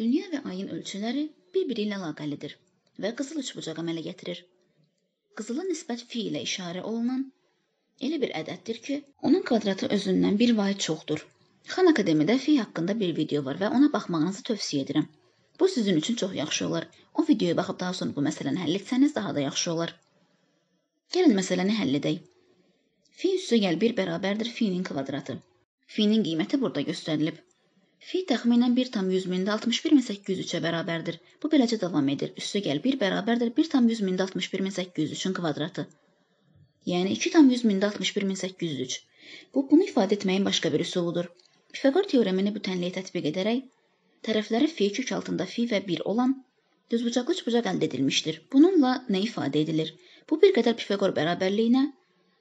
Dünya və ayın ölçüləri bir-biri ilə əlaqəlidir və qızıl üçbucaq əmələ gətirir. Qızıla nisbət fi ilə işarə olunan elə bir ədəddir ki, onun kvadratı özündən bir vahid çoxdur. Xan Akademiyada fi haqqında bir video var və ona baxmağınızı tövsiyə edirəm. Bu sizin üçün çox yaxşı olar. O videoya baxıb daha sonra bu məsələni həll etsəniz daha da yaxşı olar. Gəlin məsələni həll edək. Fi üstə gəl 1 bərabərdir fi-nin kvadratı. Fi-nin qiyməti burada göstərilib. Fi təxminən 1,100 mində 61 min 803-ə bərabərdir. Bu beləcə davam edir. Üstə gəl 1 bərabərdir 1,100 mində 61 min 803-ün kvadratı. Yəni 2,100 mində 61 min 803. Bu, bunu ifadə etməyin başqa bir üsuludur. Pifaqor teoremini bütənliyə tətbiq edərək, tərəfləri fi kök altında fi və 1 olan düzbucaqlı çubucaq əldə edilmişdir. Bununla nə ifadə edilir? Bu bir qədər Pifaqor bərabərliyinə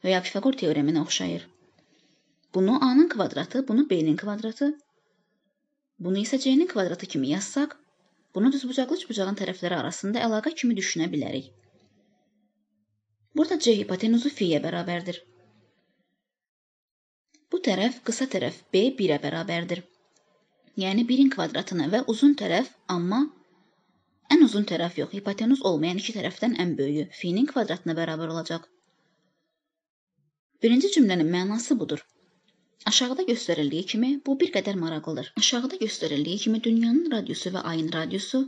və ya Pifaqor teoreminə oxşayır. Bunu A-nın kvadratı, bunu B-nin kvadratı, Bunu isə C-nin kvadratı kimi yazsaq, bunu düzbucaqlı üçbucağın tərəfləri arasında əlaqə kimi düşünə bilərik. Burada C hipotenuzu fi-yə bərabərdir. Bu tərəf qısa tərəf B 1-ə bərabərdir. Yəni 1-in kvadratına və uzun tərəf, amma ən uzun tərəf yox, hipotenuz olmayan iki tərəfdən ən böyüyü fi-nin kvadratına bərabər olacaq. Birinci cümlənin mənası budur. Aşağıda göstərildiyi kimi bu bir qədər maraqlıdır. Aşağıda göstərildiyi kimi dünyanın radiosu və ayın radiosu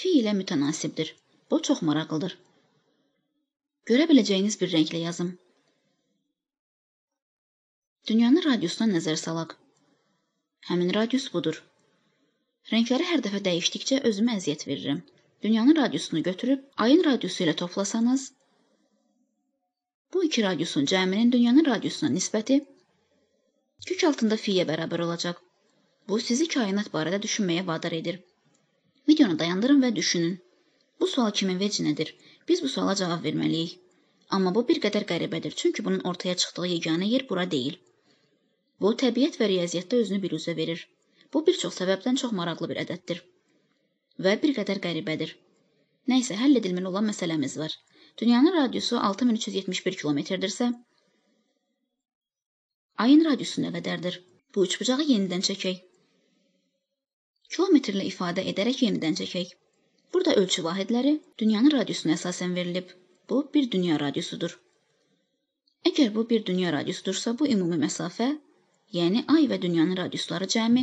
fi ilə mütənasibdir. Bu çox maraqlıdır. Görə biləcəyiniz bir rənglə yazın. Dünyanın radiosuna nəzər salaq. Həmin radius budur. Rəngləri hər dəfə dəyişdikcə özümə əziyyət verirəm. Dünyanın radiusunu götürüb ayın radiusu ilə toplasanız, bu iki radiusun cəminin dünyanın radiusuna nisbəti Kök altında Fiyə bərabər olacaq. Bu sizi kainat barədə düşünməyə vadar edir. Videonu dayandırın və düşünün. Bu sual kimin vecinədir? Biz bu suala cavab verməliyik. Amma bu bir qədər qəribədir, çünki bunun ortaya çıxdığı yeganə yer bura deyil. Bu təbiət və riyaziyyatda özünü bir üzə verir. Bu bir çox səbəbdən çox maraqlı bir ədəddir və bir qədər qəribədir. Nə isə həll edilməli olan məsələmiz var. Dünyanın radiusu 6371 kilometrdirsə, ayın radiusuna qədərdir. Bu üç bucağı yenidən çəkək. Kilometrlə ifadə edərək yenidən çəkək. Burada ölçü vahidləri dünyanın radiusuna əsasən verilib. Bu bir dünya radiusudur. Əgər bu bir dünya radiusudursa, bu ümumi məsafə, yəni ay və dünyanın radiusları cəmi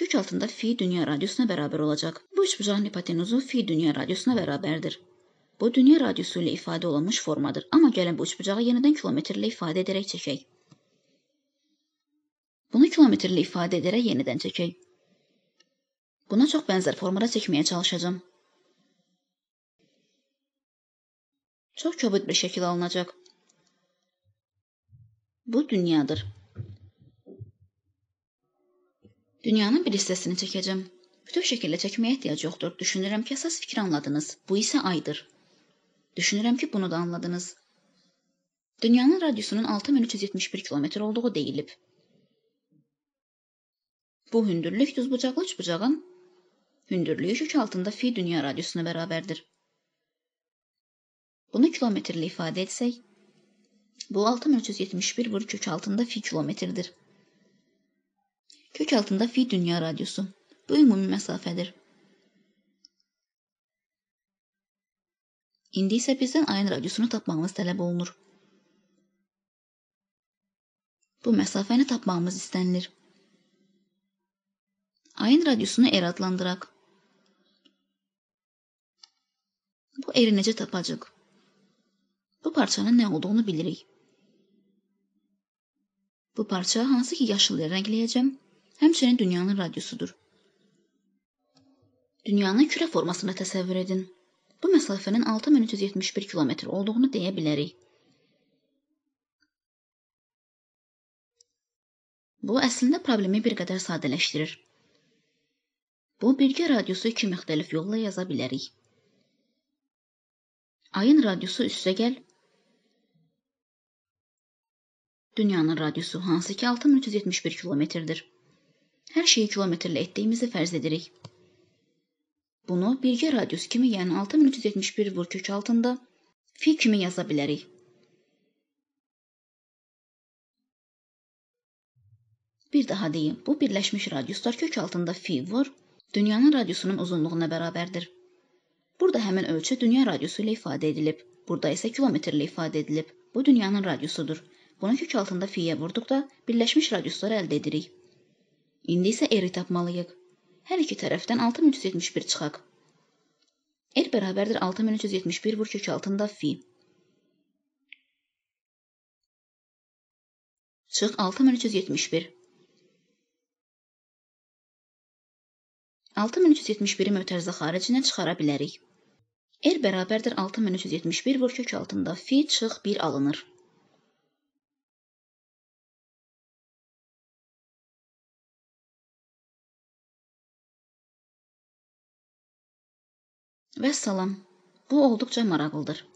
kök altında fi dünya radiusuna bərabər olacaq. Bu üçbucağın hipotenuzu fi dünya radiusuna bərabərdir. Bu dünya radiusu ilə ifadə olunmuş formadır. Amma gəlin bu üçbucağı yenidən kilometrlə ifadə edərək çəkək. Bunu kilometrlə ifadə edərək yenidən çəkək. Buna çox bənzər formada çəkməyə çalışacağam. Çox kobud bir şəkil alınacaq. Bu dünyadır. Dünyanın bir hissəsini çəkəcəm. Bütöv şəkildə çəkməyə ehtiyac yoxdur. Düşünürəm ki, əsas fikri anladınız. Bu isə aydır. Düşünürəm ki, bunu da anladınız. Dünyanın radiusunun 6371 kilometr olduğu deyilib. Bu hündürlük düzbucaqlı üçbucağın hündürlüyü yük altında fi dünya radiusuna bərabərdir. Bunu kilometrlə ifadə etsək, bu 6371 vur kök altında fi kilometrdir. Kök altında fi dünya radiusu bu ümumi məsafədir. İndi isə bizdən ayın radiusunu tapmağımız tələb olunur. Bu məsafəni tapmağımız istənilir ayın radyosunu eratlandırak. Bu eri necə tapacaq? Bu parçanın nə olduğunu bilirik. Bu parça hansı ki yaşılı rəngləyəcəm, həmçinin dünyanın radiosudur. Dünyanı kürə formasında təsəvvür edin. Bu məsafənin 6371 kilometr olduğunu deyə bilərik. Bu əslində problemi bir qədər sadələşdirir. Bunu bilgi radiosu iki müxtəlif yolla yaza bilərik. Ayın radiosu üstə gəl. Dünyanın radiosu hansı ki 6371 kilometrdir. Hər şeyi kilometrlə etdiyimizi fərz edirik. Bunu birgə radius kimi, yəni 6371 vur kök altında fi kimi yaza bilərik. Bir daha deyim, bu birləşmiş radiuslar kök altında fi vur dünyanın radiosunun uzunluğuna bərabərdir. Burada həmin ölçü dünya radiosu ilə ifadə edilib. Burada isə kilometrlə ifadə edilib. Bu dünyanın radiosudur. Buna kök altında fiyə vurduqda birləşmiş radiusları əldə edirik. İndi isə eri tapmalıyıq. Hər iki tərəfdən 6371 çıxaq. Er bərabərdir 6371 vur kök altında fi. Çıx 6371. 6371-i mötərizə xaricinə çıxara bilərik. R er bərabərdir 6371 vur kök altında fi çıx 1 alınır. Və salam. Bu olduqca maraqlıdır.